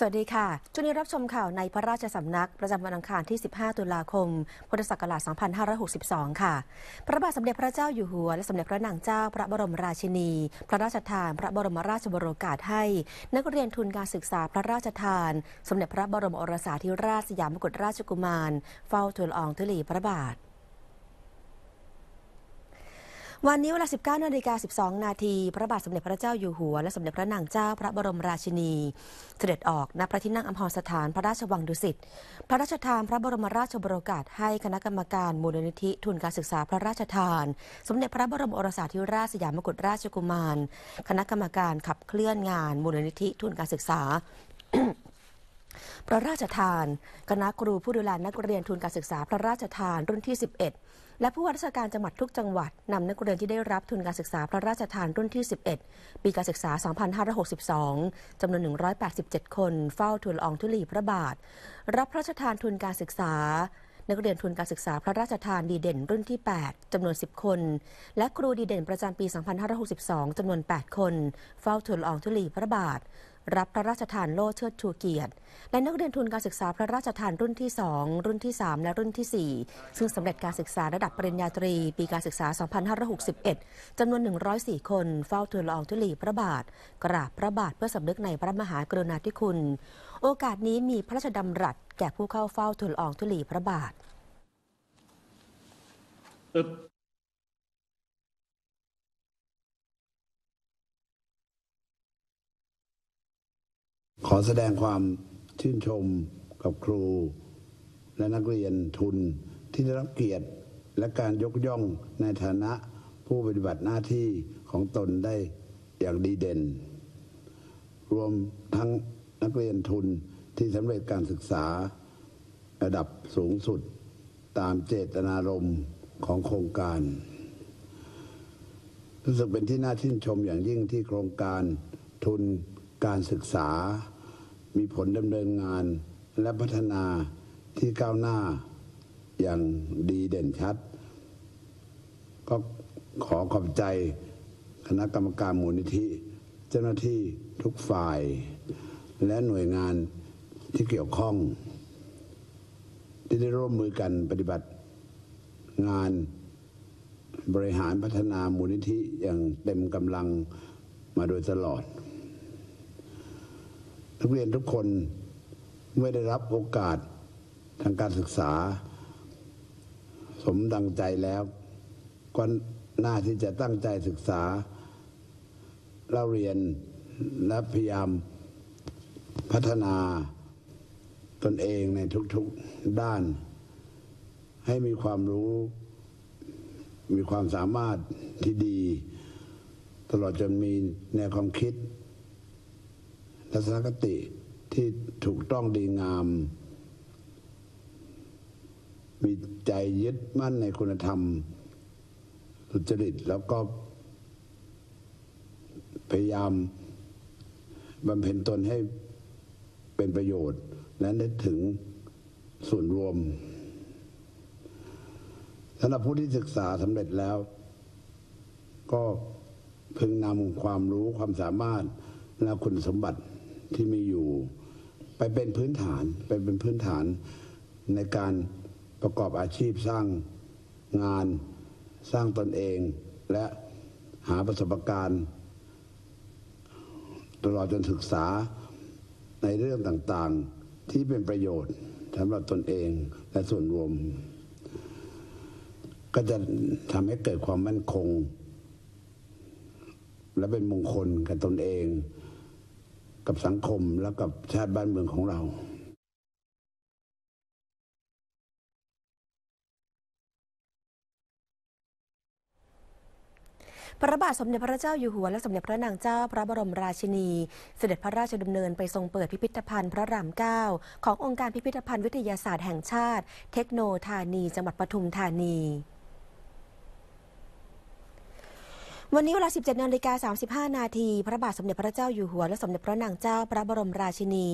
สวัสดีค่ะช่วงนี้รับชมข่าวในพระราชสำนักประจำวันอังคารที่ 15 ตุลาคม พุทธศักราช 2562 ค่ะ พระบาทสมเด็จพระเจ้าอยู่หัว และสมเด็จพระนางเจ้า พระบรมราชินี พระราชทาน พระบรมราชบรโกาศให้นักเรียนทุนการศึกษาพระราชทาน สมเด็จพระบรมโอรสาธิราชสยามกุฎราชกุมารเฝ้าทูลอองธุลีพระบาทวันนี้เวลา 19นาฬิกา12 นาทีพระบาทสมเด็จพระเจ้าอยู่หัว และสมเด็จพระนางเจ้าพระบรมราชินี เสด็จออกณพระที่นั่งอัมพรสถานพระราชวังดุสิต พระราชทาน พระบรมราชบรโอกาศ ให้คณะกรรมการมูลนิธิ ทุนการศึกษา พระราชทาน สมเด็จพระบรมโอรสาธิราชสยามกุฎราชกุมาร คณะกรรมการขับเคลื่อนงาน มูลนิธิทุนการศึกษา พระราชทาน คณะครูผู้ดูแลนักเรียนทุนการศึกษา พระราชทานรุ่นที่ 11และผู้ว่าราชการจังหวัดทุกจังหวัดนำนักเรียนที่ได้รับทุนการศึกษา พระราชทานรุ่นที่ 11 ปีการศึกษา 2562จำนวน 187 คน เฝ้าทูลองทุลีพระบาท รับพระราชทานทุนการศึกษา นักเรียนทุนการศึกษาพระราชทานดีเด่นรุ่นที่ 8จำนวน 10 คน และครูดีเด่นประจำปี 2562จำนวน 8 คน เฝ้าทูลองทุลีพระบาทรับพระราชทานโล่เชิดชูเกียรติ และนักเรียนทุนการศึกษาพระราชทานรุ่นที่ 2 รุ่นที่ 3 และรุ่นที่4ซึ่งสำเร็จการศึกษาระดับปริญญาตรี ปีการศึกษา 2561จำนวน 104 คนเฝ้าทูลอองธุลีพระบาท กราบพระบาทเพื่อสำนึกในพระมหากรุณาธิคุณ โอกาสนี้มีพระราชดำรัสแก่ผู้เข้าเฝ้าทูลอองธุลีพระบาทขอแสดงความชื่นชมกับครู และนักเรียนทุนที่ได้รับเกียรติและการยกย่องในฐานะผู้ปฏิบัติหน้าที่ของตนได้อย่างดีเด่น รวมทั้งนักเรียนทุนที่สำเร็จการศึกษา ระดับสูงสุดตามเจตนารมณ์ของโครงการรู้สึกเป็นที่น่าชื่นชมอย่างยิ่งที่โครงการทุนการศึกษา มีผลดำเนินงานและพัฒนาที่ก้าวหน้าอย่างดีเด่นชัด ก็ขอขอบใจคณะกรรมการมูลนิธิเจ้าหน้าที่ทุกฝ่ายและหน่วยงานที่เกี่ยวข้อง ที่ได้ร่วมมือกันปฏิบัติงานบริหารพัฒนามูลนิธิ อย่างเต็มกำลังมาโดยตลอดนักเรียนทุกคนไม่ได้รับโอกาสทางการศึกษา สมดังใจแล้วก็น่าที่จะตั้งใจศึกษาเราเรียนและพยายามพัฒนา ตนเองในทุก ๆด้าน ให้มีความรู้ มีความสามารถที่ดี ตลอดจนมีแนวความคิดทัศนคติที่ถูกต้องดีงาม มีใจยึดมั่นในคุณธรรม สุจริตแล้วก็ พยายามบำเพ็ญตนให้เป็นประโยชน์ และนึกถึงส่วนรวมสำหรับผู้ที่ศึกษาสำเร็จแล้ว ก็พึงนำความรู้ความสามารถและคุณสมบัติที่มีอยู่ไปเป็นพื้นฐานไปเป็นพื้นฐานในการประกอบอาชีพสร้างงานสร้างตนเอง และหาประสบการณ์ตลอดจนศึกษาในเรื่องต่างๆที่เป็นประโยชน์สำหรับตนเองและส่วนรวม ก็จะทำให้เกิดความมั่นคง และเป็นมงคลกับตนเองกับสังคม และกับชาติบ้านเมืองของเรา พระบาทสมเด็จพระเจ้าอยู่หัวและสมเด็จพระนางเจ้าพระบรมราชินี เสด็จพระราชดำเนินไปทรงเปิดพิพิธภัณฑ์พระรามเก้าขององค์การพิพิธภัณฑ์วิทยาศาสตร์แห่งชาติเทคโนโลยีจังหวัดปทุมธานีวันนี้เวลา 17นาฬิกา35 นาที พระบาทสมเด็จพระเจ้า อยู่หัว และสมเด็จพระนางเจ้าพระบรมราชินี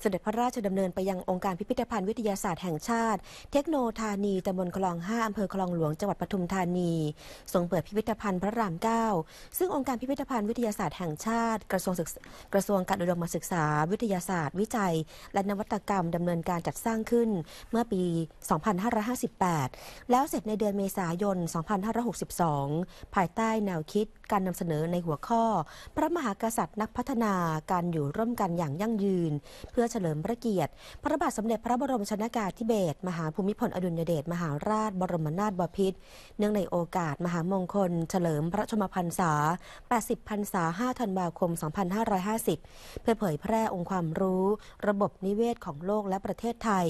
เสด็จพระราชดำเนินไปยัง องค์การพิพิธภัณฑ์วิทยาศาสตร์แห่งชาติ เทคโนโานีตำบลคลอง 5 อำเภอคลองหลวงจังหวัดปทุมธานีทรงเปิดพิพิธภัณฑ์พระราม 9 ซึ่งองค์การพิพิธภัณฑ์วิทยาศาสตร์แห่งชาติกระทรวงกระทรวงการอุดมศึกษาวิทยาศาสตร์ วิจัย และนวัตกรรมดำเนินการจัดสร้างขึ้นเมื่อปี 2558 แล้วเสร็จในเดือนเมษายน 2562 ภายใต้แนวคิด make การนำเสนอในหัวข้อ พระมหากษัตริย์นักพัฒนาการอยู่ร่วมกันอย่างยั่งยืน เพื่อเฉลิมพระเกียรติ พระบาทสมเด็จพระบรมชนากาธิเบศรมหาภูมิพลอดุลยเดชมหาราชบรมนาถบพิตรเนื่องในโอกาสมหามงคล เฉลิมพระชมพรรษา80 พรรษา 5 ธันวาคม 2550 เพื่อเผยแพร่องค์ความรู้ ระบบนิเวศของโลกและประเทศไทย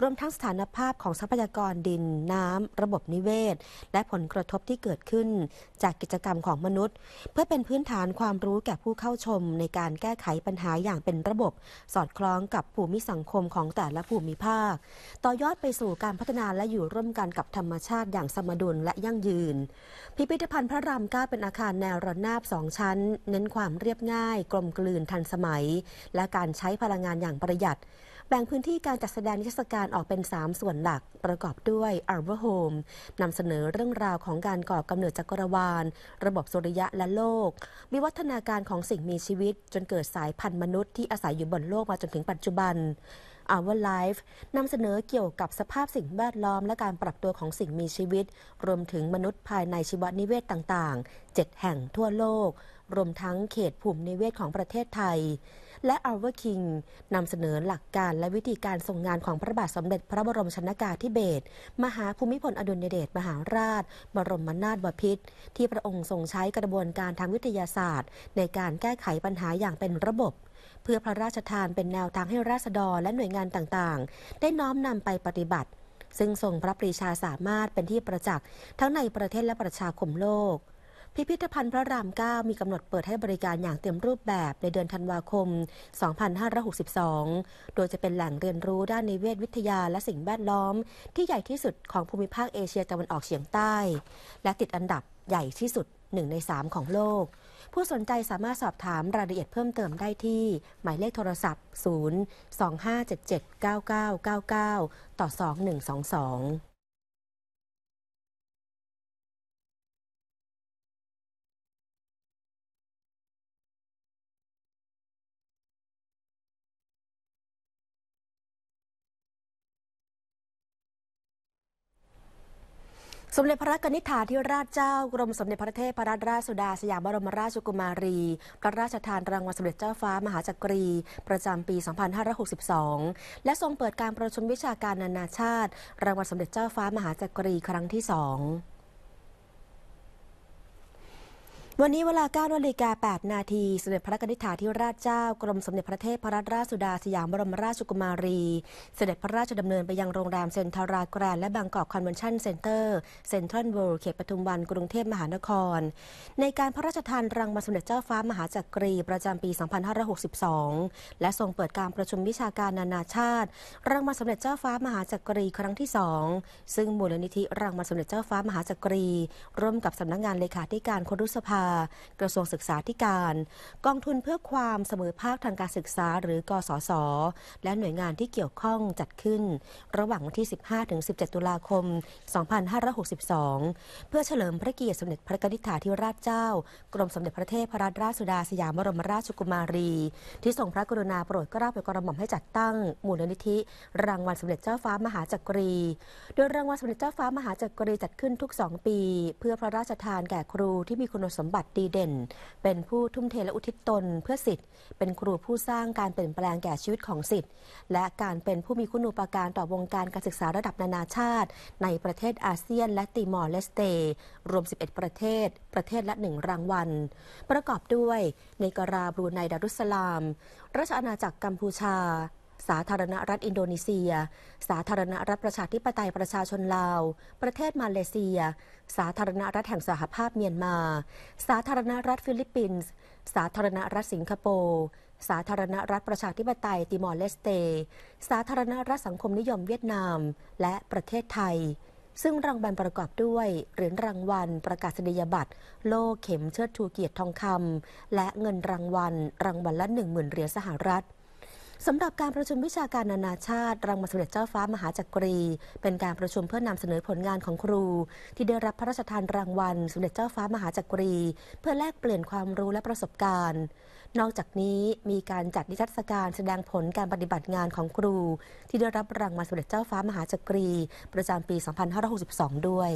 รวมทั้งสถานภาพของทรัพยากรดินน้ำระบบนิเวศ และผลกระทบที่เกิดขึ้นจากกิจกรรมของมนุษย์เพื่อเป็นพื้นฐานความรู้แก่ผู้เข้าชมในการแก้ไขปัญหาอย่างเป็นระบบ สอดคล้องกับภูมิสังคมของแต่ละภูมิภาค ต่อยอดไปสู่การพัฒนาและอยู่ร่วมกันกับธรรมชาติอย่างสมดุลและยั่งยืน พิพิธภัณฑ์พระรามก้าเป็นอาคารแนวระนาบสองชั้น เน้นความเรียบง่ายกลมกลืนทันสมัยและการใช้พลังงานอย่างประหยัดแบ่งพื้นที่การจัดแสดงนิทรรศการออกเป็น 3 ส่วนหลักประกอบด้วย Arbor Home นำเสนอเรื่องราวของการก่อกำเนิดจักรวาล ระบบสุริยะและโลก วิวัฒนาการของสิ่งมีชีวิต จนเกิดสายพันธุ์มนุษย์ที่อาศัยอยู่บนโลกมาจนถึงปัจจุบัน Our Life นำเสนอเกี่ยวกับสภาพสิ่งแวดล้อมและการปรับตัวของสิ่งมีชีวิต รวมถึงมนุษย์ภายในชีวนิเวศต่างๆ7แห่งทั่วโลก รวมทั้งเขตภูมินิเวศของประเทศไทยและเอลวอร์คิงนำเสนอหลักการและวิธีการทรงงานของพระบาทสมเด็จ พระบรมชนากาธิเบศรมหาภูมิพลอดุลยเดชมหาราชบรมนาถบพิตรที่พระองค์ทรงใช้กระบวนการทางวิทยาศาสตร์ในการแก้ไขปัญหาอย่างเป็นระบบ เพื่อพระราชทานเป็นแนวทางให้ราษฎรและหน่วยงานต่างๆ ได้น้อมนำไปปฏิบัติ ซึ่งทรงพระปรีชาสามารถเป็นที่ประจักษ์ทั้งในประเทศและประชาคมโลกพิพิธภัณฑ์พระราม9มีกำหนดเปิดให้บริการอย่างเต็มรูปแบบในเดือนธันวาคม 2562 โดยจะเป็นแหล่งเรียนรู้ด้านนิเวศวิทยาและสิ่งแวดล้อมที่ใหญ่ที่สุดของภูมิภาคเอเชียตะวันออกเฉียงใต้ และติดอันดับใหญ่ที่สุดหนึ่งในสามของโลก ผู้สนใจสามารถสอบถามรายละเอียดเพิ่มเติมได้ที่หมายเลขโทรศัพท์ 025779999 ต่อ 2122สมเด็จพระกนิษฐาธิราชเจ้ากรมสมเด็จพระเทพรัตนราชสุดาสยามบรมราชกุมารีพระราชทานรางวัลสมเด็จเจ้าฟ้ามหาจักรี ประจำปี 2562 และทรงเปิดการประชุมวิชาการนานาชาติ รางวัลสมเด็จเจ้าฟ้ามหาจักรีครั้งที่สองวันนี้เวลา9นาฬิกา 8 นาทีสมเด็จพระกนิษฐาธิราชเจ้ากรมสมเด็จพระเทพรัตนราชสุดาสยามบรมราชกุมารี เสด็จพระราชดำเนินไปยังโรงแรมเซ็นทรากรานและบางกอกคอนเวนชั่นเซ็นเตอร์เซ็นทรัลเวิลด์เขตปทุมวันกรุงเทพมหานคร ในการพระราชทานรางวัลสมเด็จเจ้าฟ้ามหาจักรีประจำปี 2562 และทรงเปิดการประชุมวิชาการนานาชาติรางวัลสมเด็จเจ้าฟ้ามหาจักรี ครั้งที่ 2 ซึ่งมูลนิธิรางวัลสมเด็จเจ้าฟ้ามหาจักรีร่วมกับสำนักงงานเลขาธิการครุสภาากระทรวงศึกษาธิการ กองทุนเพื่อความเสมอภาคทางการศึกษาหรือกสศและหน่วยงานที่เกี่ยวข้องจัดขึ้น ระหว่างวันที่ 15-17 ตุลาคม 2562 เพื่อเฉลิมพระเกียรติสมเด็จพระกนิษฐาธิราชเจ้ากรมสมเด็จพระเทพรัตนราชสุดาสยามบรมราชกุมารี ที่ทรงพระกรุณาโปรดเกล้าโปรดกระหม่อมให้จัดตั้งมูลนิธิ รางวัลสมเด็จเจ้าฟ้ามหาจักรีโดยรางวัลสมเด็จเจ้าฟ้ามหาจักรีจัดขึ้นทุกสองปี เพื่อพระราชทานแก่ครูที่มีคุณสมบัติัติดีเด่น เป็นผู้ทุ่มเทและอุทิศตนเพื่อสิทธิ์เป็นครูผู้สร้างการเปลี่ยนแปลงแก่ชีวิตของสิทธิ์และการเป็นผู้มีคุณูปการต่อวงการการศึกษาระดับนานาชาติในประเทศอาเซียนและติมอร์เลสเต รวม 11 ประเทศ ประเทศละ1รางวัล ประกอบด้วยเนการาบรูไนดารุสลาม ราชอาณาจักรกัมพูชาสาธารณรัฐอินโดนีเซีย สาธารณรัฐประชาธิปไตยประชาชนลาว ประเทศมาเลเซีย สาธารณรัฐแห่งสหภาพเมียนมา สาธารณรัฐฟิลิปปินส์ สาธารณรัฐสิงคโปร์ สาธารณรัฐประชาธิปไตยติมอร์เลสเต สาธารณรัฐสังคมนิยมเวียดนาม และประเทศไทย ซึ่งรางวัลประกอบด้วยเหรียญรางวัลประกาศนียบัตรโล่เข็มเชิดชูเกียรติทองคำและเงินรางวัลรางวัลละ1 0,000เหรียญสหรัฐสำหรับการประชุมวิชาการนานาชาติรังมาสมเด็จเจ้าฟ้ามหาจักรี เป็นการประชุมเพื่อนนำเสนอผลงานของครู ที่ได้รับพระราชทานรางวัลสมเด็จเจ้าฟ้ามหาจักรี เพื่อแลกเปลี่ยนความรู้และประสบการณ์ นอกจากนี้มีการจัดนิทรรศการแสดงผลการปฏิบัติงานของครู ที่ได้รับรางวัลสมเด็จเจ้าฟ้ามหาจักรี ประจำปี 2562 ด้วย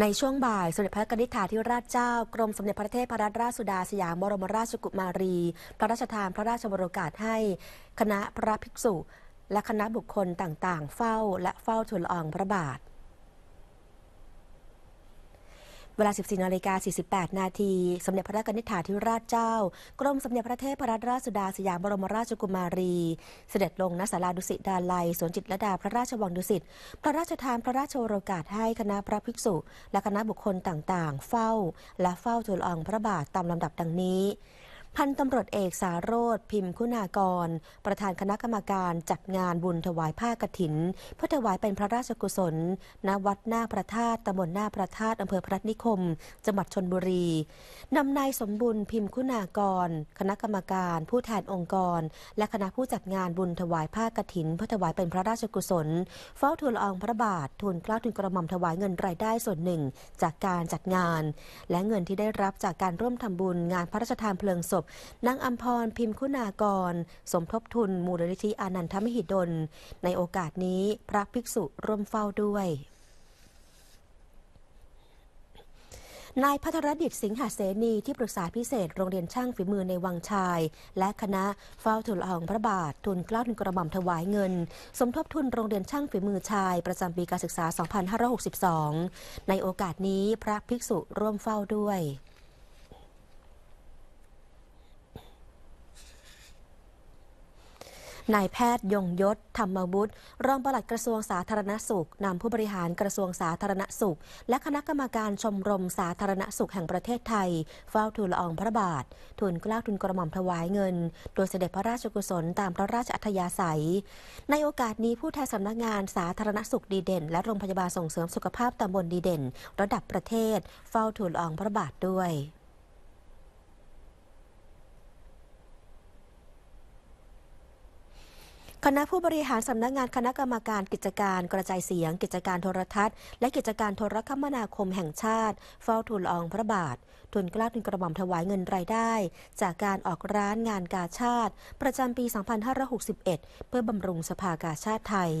ในช่วงบ่าย สมเด็จพระกนิษฐาธิราชเจ้ากรมสมเด็จพระเทพรัตนราชสุดาสยามบรมราชกุมารี พระราชทานพระราชบรมกาศให้ คณะพระภิกษุ และคณะบุคคลต่างๆ เฝ้าและเฝ้าทูลอองพระบาทเวลา14นาฬิกา 48นาที สมเด็จพระนิธิถาธิราชเจ้า กรมสมเด็จพระเทพรัตนราชสุดาสยามบรมราชกุมารี เสด็จลงณศาลาดุสิตดาลัยสวนจิตรดาพระราชวังดุสิต พระราชทานพระราชโอรกาสให้คณะพระภิกษุ และคณะบุคคลต่างๆ เฝ้าและเฝ้าทูลอองพระบาทตามลำดับดังนี้พันตำรวจเอกสาโรธพิมพ์คุณากร ประธานคณะกรรมการ จัดงานบุญถวายผ้ากฐินเพื่อถวายเป็นพระราชกุศลณวัดหน้าพระธาตุตำบลหน้าพระธาตุอำเภอพระนิคมจังหวัดชนบุรีนำนายสมบุญพิมพ์คุณากร คณะกรรมการ ผู้แทนองค์กร และคณะผู้จัดงานบุญถวายผ้ากฐินเพื่อถวายเป็นพระราชกุศล เฝ้าทูลอองพระบาททูลเกล้าทูลกระหม่อมถวายเงินรายได้ส่วนหนึ่งจากการจัดงาน และเงินที่ได้รับจากการร่วมทำบุญงานพระราชทานเพลิงศพนางอัมพรพิมพ์คุณากรสมทบทุนมูลนิธิอานันทมหิดล ในโอกาสนี้ พระภิกษุร่วมเฝ้าด้วย นายพัทรดิตสิงหาเสนีที่ปรึกษาพิเศษโรงเรียนช่างฝีมือในวังชาย และคณะเฝ้าทูลละอองพระบาททุนกล้าทุนกระหม่อมถวายเงิน สมทบทุนโรงเรียนช่างฝีมือชายประจำปีการศึกษา 2562 ในโอกาสนี้พระภิกษุร่วมเฝ้าด้วยนายแพทย์ยงยศ ธรรมวุฒิรองปลัดกระทรวงสาธารณสุขนำผู้บริหารกระทรวงสาธารณสุข และคณะกรรมการชมรมสาธารณสุขแห่งประเทศไทยเฝ้าทูลละอองพระบาททูลกล้าทุนกระหม่อมถวายเงินโดยเสด็จพระราชกุศลตามพระราชอัธยาศัย ในโอกาสนี้ผู้แทนสำนักงานสาธารณสุขดีเด่น และโรงพยาบาลส่งเสริมสุขภาพตำบลดีเด่น ระดับประเทศ เฝ้าทูลละอองพระบาทด้วยคณะผู้บริหารสำนักงงานคณะกรรมการกิจการกระจายเสียงกิจการโทรทัศน์ และกิจการโทรคมนาคมแห่งชาติเฝ้าทูลอองพระบาททุนกล้าทุนกระหม่อมถวายเงินรายได้จากการออกร้านงานกาชาติประจำปี 2561 เพื่อบำรุงสภากาชาติไทย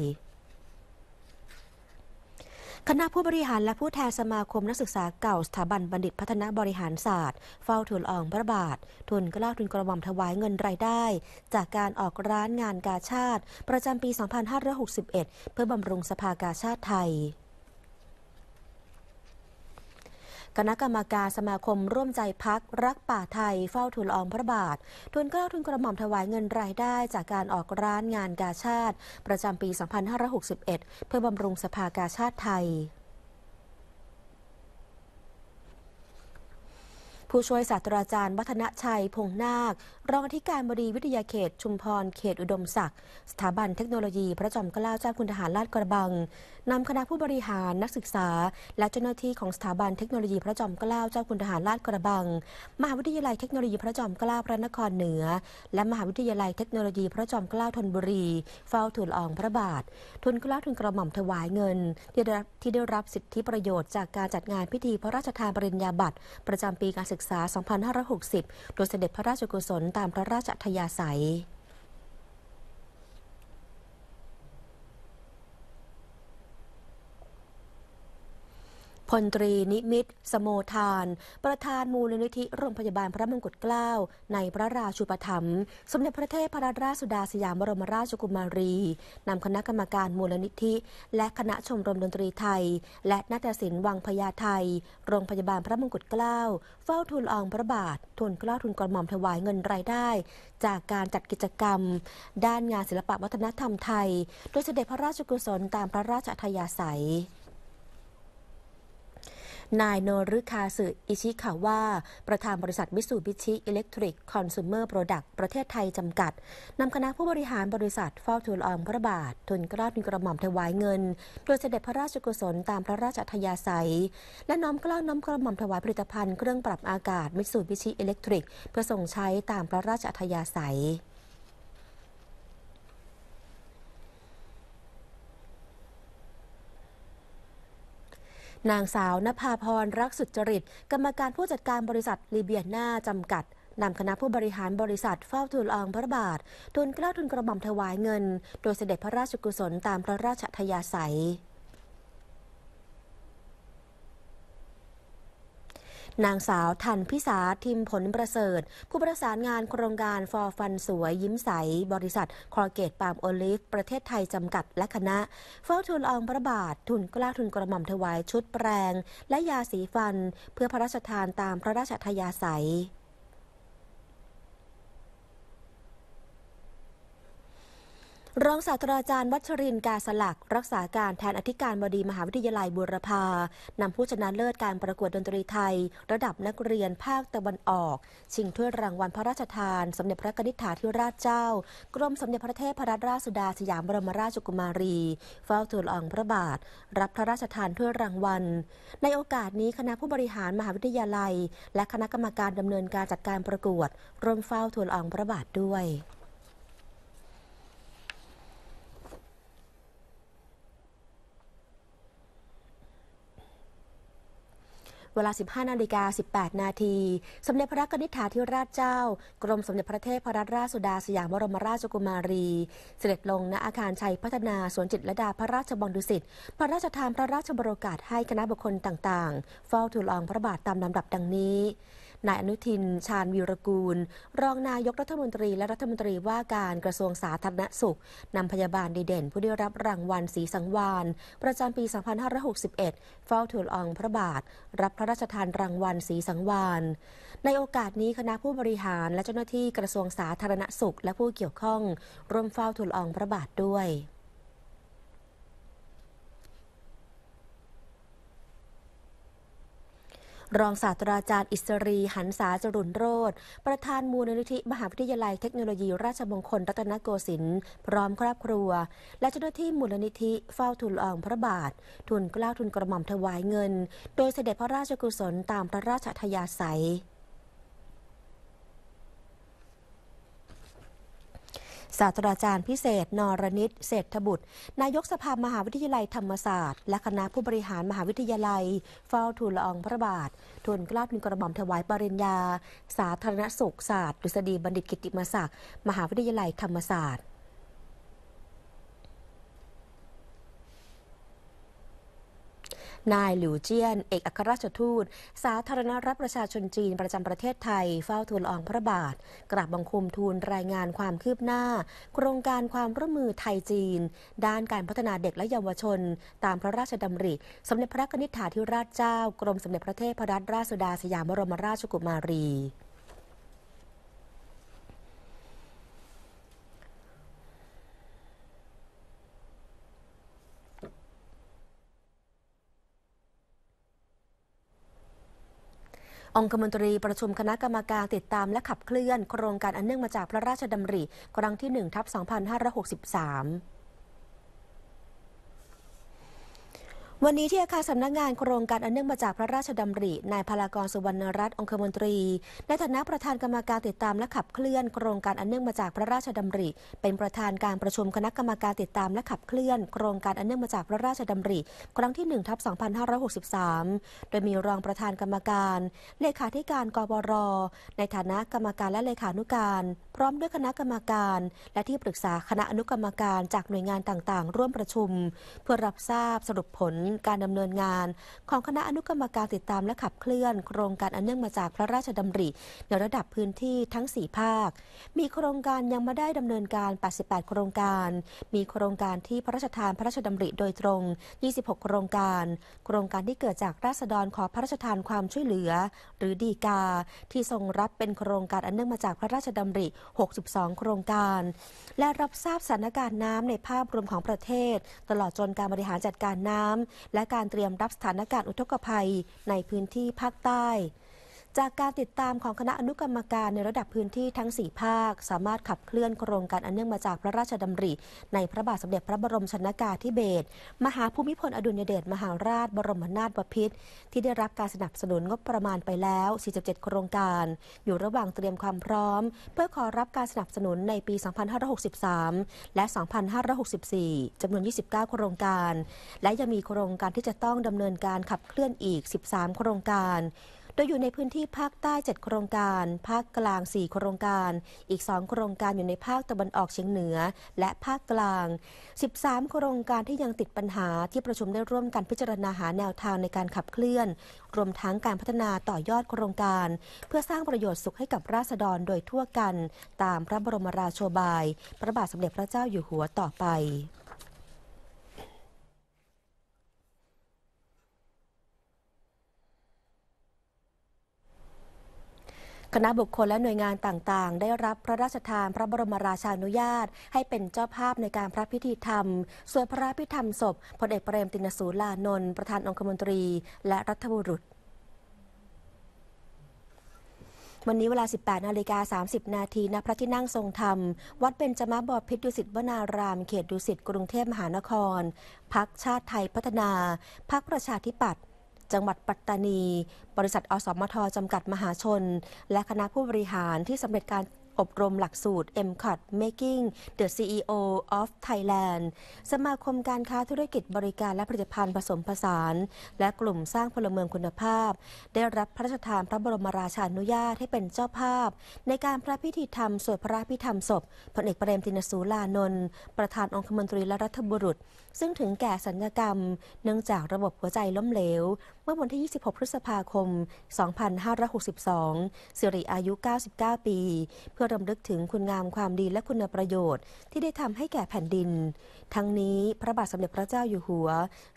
คณะผู้บริหารและผู้แทนสมาคมนักศึกษาเก่าสถาบันบัณฑิตพัฒนาบริหารศาสตร์เฝ้าทูลอองพระบาท ทุนกล้าทุนกระหม่อมถวายเงินรายได้จากการออกร้านงานกาชาติประจำปี 2561 เพื่อบำรุงสภากาชาติไทยคณะกรรมการสมาคมร่วมใจพักรักป่าไทยเฝ้าทูลอองพระบาท ทุนเกล้าทุนกระหม่อมถวายเงินรายได้จากการออกร้านงานกาชาติประจำปี 2561 เพื่อบำรุงสภากาชาติไทยผู้ช่วยศาสตราจารย์วัฒนชัยพงนาครองอธิการบดีวิทยาเขตชุมพรเขตอุดมศักดิ์สถาบันเทคโนโลยีพระจอมเกล้าเจ้าคุณทหารลาดกระบังนำคณะผู้บริหารนักศึกษา และเจ้าหน้าที่ของสถาบันเทคโนโลยีพระจอมเกล้าเจ้าคุณทหารลาดกระบัง มหาวิทยาลัยเทคโนโลยีพระจอมเกล้าพระนครเหนือ และมหาวิทยาลัยเทคโนโลยีพระจอมเกล้าธนบุรี เฝ้าถุนอองพระบาททุนกล้าทุนกระหม่อมถวายเงินที่ได้รับสิทธิประโยชน์จากการจัดงานพิธีพระราชทานปริญญาบัตร ประจำปีการศึกศึกษา 2560 โดยเสด็จพระราชกุศล ตามพระราชอัธยาศัยพลตรีนิมิตสโมทาน ประธานมูลนิธิโรงพยาบาลพระมงกุฎเกล้าในพระราชูปถัมภ์สมเด็จพระเทพรัตนราชสุดาสยามบรมราชกุมารีนำคณะกรรมการมูลนิธิ และคณะชมรมดนตรีไทย และนาฏศิลป์วังพญาไทยโรงพยาบาลพระมงกุฎเกล้าเฝ้าทูลอองพระบาททูลเกล้าทูลกระหม่อมถวายเงินรายได้ จากการจัดกิจกรรม ด้านงานศิลปวัฒนธรรมไทย โดยเสด็จพระราชกุศลตามพระราชอัธยาศัยนายโนรุคาสึอิชิคาว่าประธานบริษัทมิสูบิชิอิเล็กทริกคอน sumer product ประเทศไทยจำกัด นำคณะผู้บริหารบริษัทเฝ้าทูลออมพระบาท ทุนกล้าทนกระหม่อมถวายเงิน โดยเสด็จพระราชกุศลตามพระราชธยาศัยและน้อมกล้าน้อมกระหม่อมถวายผลิตภัณฑ์เครื่องปรับอากาศมิสูบิชิอิเล็กทริกเพื่อส่งใช้ตามพระราชธยาศัยนางสาวนภาพร รักสุจริต กรรมการผู้จัดการบริษัทลีเบียนาจำกัด นำคณะผู้บริหารบริษัทเฝ้าทูลอองพระบาท ทุนเกล้าทุนกระหม่อมถวายเงิน โดยเสด็จพระราชกุศลตามพระราชทยาศัยนางสาวทันพิสาทิมผลประเสริฐ ผู้ประสานงานโครงการฟอร์ฟันสวยยิ้มใส บริษัทคอร์เกตปาล์มโอลิฟ ประเทศไทยจำกัดและคณะ เฝ้าทูลอองพระบาททุนกล้าทุนกระหม่อมถวายชุดแปรงและยาสีฟัน เพื่อพระราชทานตามพระราชทยาศัยรองศาสตราจารย์วัชรินกาสลักรักษาการแทนอธิการบดีมหาวิทยาลัยบูรพา นำผู้ชนะเลิศการประกวดดนตรีไทยระดับนักเรียนภาคตะวันออก ชิงถ้วยรางวัลพระราชทานสมเด็จพระนิธิาธิราชเจ้า กรมสมเด็จพระเทพรัตนราชสุดาสยามบรมราชกุมารี เฝ้าทูลองพระบาท รับพระราชทานถ้วยรางวัล ในโอกาสนี้คณะผู้บริหารมหาวิทยาลัย และคณะกรรมการดำเนินการจัดการประกวดร่วมเฝ้าทูลองพระบาทด้วยเวลา 15นาฬิกา 18 นาที สมเด็จพระกนิษฐาธิราชเจ้า กรมสมเด็จพระเทพรัตนราชสุดาสยามบรมราชกุมารี เสด็จลงณ อาคารชัยพัฒนาสวนจิตรดาพระราชบังดุสิตพระราชทานพระราชบรโอกาสให้คณะบุคคลต่างๆเฝ้าทูลลอองพระบาทตามลำดับดังนี้นายอนุทินชาญวีรกูล รองนายกรัฐมนตรีและรัฐมนตรีว่าการกระทรวงสาธารณสุขนำพยาบาลดีเด่นผู้ได้รับรางวัลสีสังวานประจำปี 2561 เฝ้าทูลอองพระบาทรับพระราชทานรางวัลสีสังวานในโอกาสนี้คณะผู้บริหารและเจ้าหน้าที่กระทรวงสาธารณสุข และผู้เกี่ยวข้องร่วมเฝ้าทูลอองพระบาทด้วยรองศาสตราจารย์อิสรีหันษาจรุนโรธประธานมูลนิธิมหาวิทยาลัยเทคโนโลยีราชมงคล รัตนโกสินทร์พร้อมครอบครัว และเจ้าหน้าที่มูลนิธิเฝ้าทูลอองพระบาท ทุนกล้าวทุนกระหม่อมถวายเงิน โดยเสด็จพระราชกุศลตามพระราชทยาศัยศาสตราจารย์ พิเศษนรนิตเศรษฐบุตร นายกสภามหาวิทยาลัยธรรมศาสตร์ และคณะผู้บริหารมหาวิทยาลัยเฝ้าทูลละอองพระบาททูลกล้าทูลกระหม่อมถวายปริญญา สาธารณสุขศาสตร์ดุษฎีบัณฑิตกิติมศักดิ์มหาวิทยาลัยธรรมศาสตร์นายหลิวเจียน เอกอัครราชทูตสาธารณรัฐประชาชนจีนประจำประเทศไทยเฝ้าทูลอองพระบาทกราบบังคมทูลรายงานความคืบหน้า โครงการความร่วมมือไทยจีน ด้านการพัฒนาเด็กและเยาวชน ตามพระราชดำริสมเด็จพระนิธิถาธิราชเจ้ากรมสมเด็จพระเทพรัตนราชสุดาสยามบรมราชกุมารีองคมนตรีประชุมคณะกรรมการติดตามและขับเคลื่อน โครงการอันเนื่องมาจากพระราชดำริครั้งที่1ทับ2563วันนี้ที่อาคารสำนักงงานโครงการอันเนื่องมาจากพระราชดำริ นายพลากรสุวรรณรัตน์องคมนตรี ในฐานะประธานกรรมการติดตามและขับเคลื่อน โครงการอันเนื่องมาจากพระราชดำริ เป็นประธานการประชุมคณะกรรมการติดตามและขับเคลื่อน โครงการอันเนื่องมาจากพระราชดำริ ครั้งที่1ทับ2563 โดยมีรองประธานกรรมการเลขาธิการกบร ในฐานะกรรมการและเลขานุการ พร้อมด้วยคณะกรรมการ และที่ปรึกษาคณะอนุกรรมการจากหน่วยงานต่างๆ ร่วมประชุม เพื่อรับทราบสรุปผลการดำเนินงานของคณะอนุกรรมการติดตามและขับเคลื่อนโครงการอันเนื่องมาจากพระราชดำริในระดับพื้นที่ทั้ง 4 ภาค มีโครงการยังไม่ได้ดำเนินการ 88 โครงการ มีโครงการที่พระราชทานพระราชดำริโดยตรง 26 โครงการ โครงการที่เกิดจาก ราษฎรขอ พระราชทานความช่วยเหลือ หรือดีกา ที่ทรงรับเป็นโครงการอันเนื่องมาจากพระราชดำริ 62 โครงการ และรับทราบสถานการณ์น้ำในภาพรวมของประเทศ ตลอดจนการบริหารจัดการน้ำและการเตรียมรับสถานการณ์อุทกภัยในพื้นที่ภาคใต้จากการติดตามของคณะอนุกรรมการในระดับพื้นที่ทั้ง 4 ภาค สามารถขับเคลื่อนโครงการอันเนื่องมาจากพระราชดำริ ในพระบาทสมเด็จพระบรมชนากาธิเบศรมหาภูมิพลอดุลยเดชมหาราชบรมนาถบพิตรที่ได้รับการสนับสนุนงบประมาณไปแล้ว 47 โครงการ อยู่ระหว่างเตรียมความพร้อมเพื่อขอรับการสนับสนุนในปี 2563 และ 2564 จำนวน 29 โครงการ และยังมีโครงการที่จะต้องดำเนินการขับเคลื่อนอีก 13 โครงการดยอยู่ในพื้นที่ภาคใต้ 7 โครงการ ภาคกลาง 4 โครงการ อีก 2 โครงการอยู่ในภาคตะวันออกเฉียงเหนือ และภาคกลาง 13 โครงการที่ยังติดปัญหาที่ประชุมได้ร่วมกันพิจารณาหาแนวทางในการขับเคลื่อนรวมทั้งการพัฒนาต่อยอดโครงการ เพื่อสร้างประโยชน์สุขให้กับราษฎรโดยทั่วกัน ตามพระบรมราโชบายพระบาทสมเด็จพระเจ้าอยู่หัวต่อไปคณะบุคคลและหน่วยงานต่างๆ ได้รับพระราชทาน พระบรมราชานุญาต ให้เป็นเจ้าภาพในการพระพิธีธรรมสวดพระพิธรรมศพพลเอกเปรมตินสูลานนท์ ประธานองคมนตรี และรัฐบุรุษ วันนี้เวลา 18นาฬิกา 30 นาทีณพระที่นั่งทรงธรรม วัดเบญจมาบพิตรดุสิตวนาราม เขตดุสิต กรุงเทพมหานครพักชาติไทยพัฒนา พักประชาธิปัตย์จังหวัดปัตตานี บริษัท อสมทจำกัดมหาชน และคณะผู้บริหารที่สำเร็จการอบรมหลักสูตร MCOT Making the CEO of Thailand สมาคมการค้าธุรกิจบริการและผลิตภัณฑ์ผสมผสาน และกลุ่มสร้างพลเมืองคุณภาพ ได้รับพระราชทานพระบรมราชานุญาตให้เป็นเจ้าภาพ ในการพระพิธีธรรมสวดพระพิธรรมศพพลเอกเปรมตินสูลานนท์ประธานองคมนตรีและรัฐบุรุษ ซึ่งถึงแก่สัญญกรรม เนื่องจากระบบหัวใจล้มเหลว เมื่อวันที่ 26 พฤษภาคม 2562สิริอายุ99 ปีเพื่อรำลึกถึงคุณงามความดีและคุณประโยชน์ที่ได้ทำให้แก่แผ่นดิน ทั้งนี้พระบาทสมเด็จพระเจ้าอยู่หัว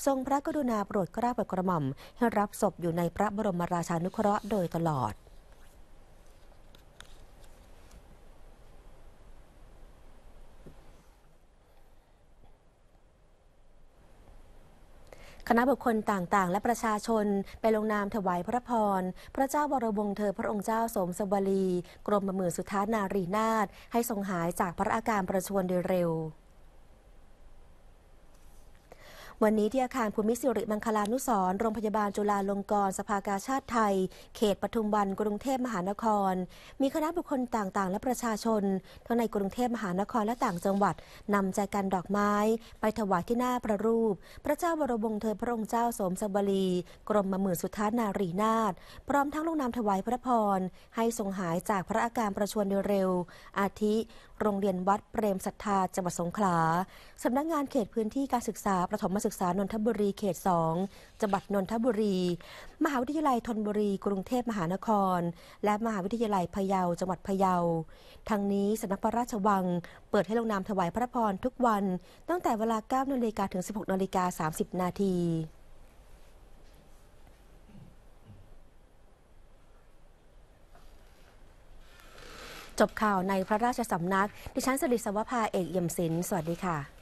ทรงพระกรุณาโปรดเกล้าโปรดกระหม่อมให้รับศพอยู่ในพระบรมราชานุเคราะห์โดยตลอดคณะบุคคลต่างๆ และประชาชน ไปลงนามถวายพระพร พระเจ้าวรวงเธอพระองค์เจ้าสมสวรีกรมมือสุทธานารีนาถให้ทรงหายจากพระอาการประชวรโดยเร็ววันนี้ที่อาคารภูมิสิริมังคลานุสรโรงพยาบาลจุฬาลงกรณ์สภากาชาติไทย เขตปทุมวัน กรุงเทพมหานคร มีคณะบุคคลต่างๆ และประชาชนทั้งในกรุงเทพมหานครและต่างจังหวัด นำใจกันดอกไม้ไปถวายที่หน้าพระรูป พระเจ้าวรวงเธอพระองค์เจ้าสมสวรีกรมมหมื่นสุทธานารีนาถพร้อมทั้งลงนามถวายพระพรให้ทรงหายจากพระอาการประชวรเร็ว อาทิโรงเรียนวัดเปรมศรัทธาจังหวัดสงขลาสำนักงงานเขตพื้นที่การศึกษาประถมศึกกษานนทบุรีเขต 2จังหวัดนนทบุรี มหาวิทยาลัยธนบุรี กรุงเทพมหานคร และมหาวิทยาลัยพะเยา จังหวัดพะเยา ทั้งนี้สำนักพระราชวังเปิดให้ลงนามถวายพระพรทุกวันตั้งแต่เวลา 9นาฬิกาถึง 16นาฬิกา30 นาที จบข่าวในพระราชสำนัก ดิฉันสริศวภาเอกเยี่ยมศิลป์ สวัสดีค่ะ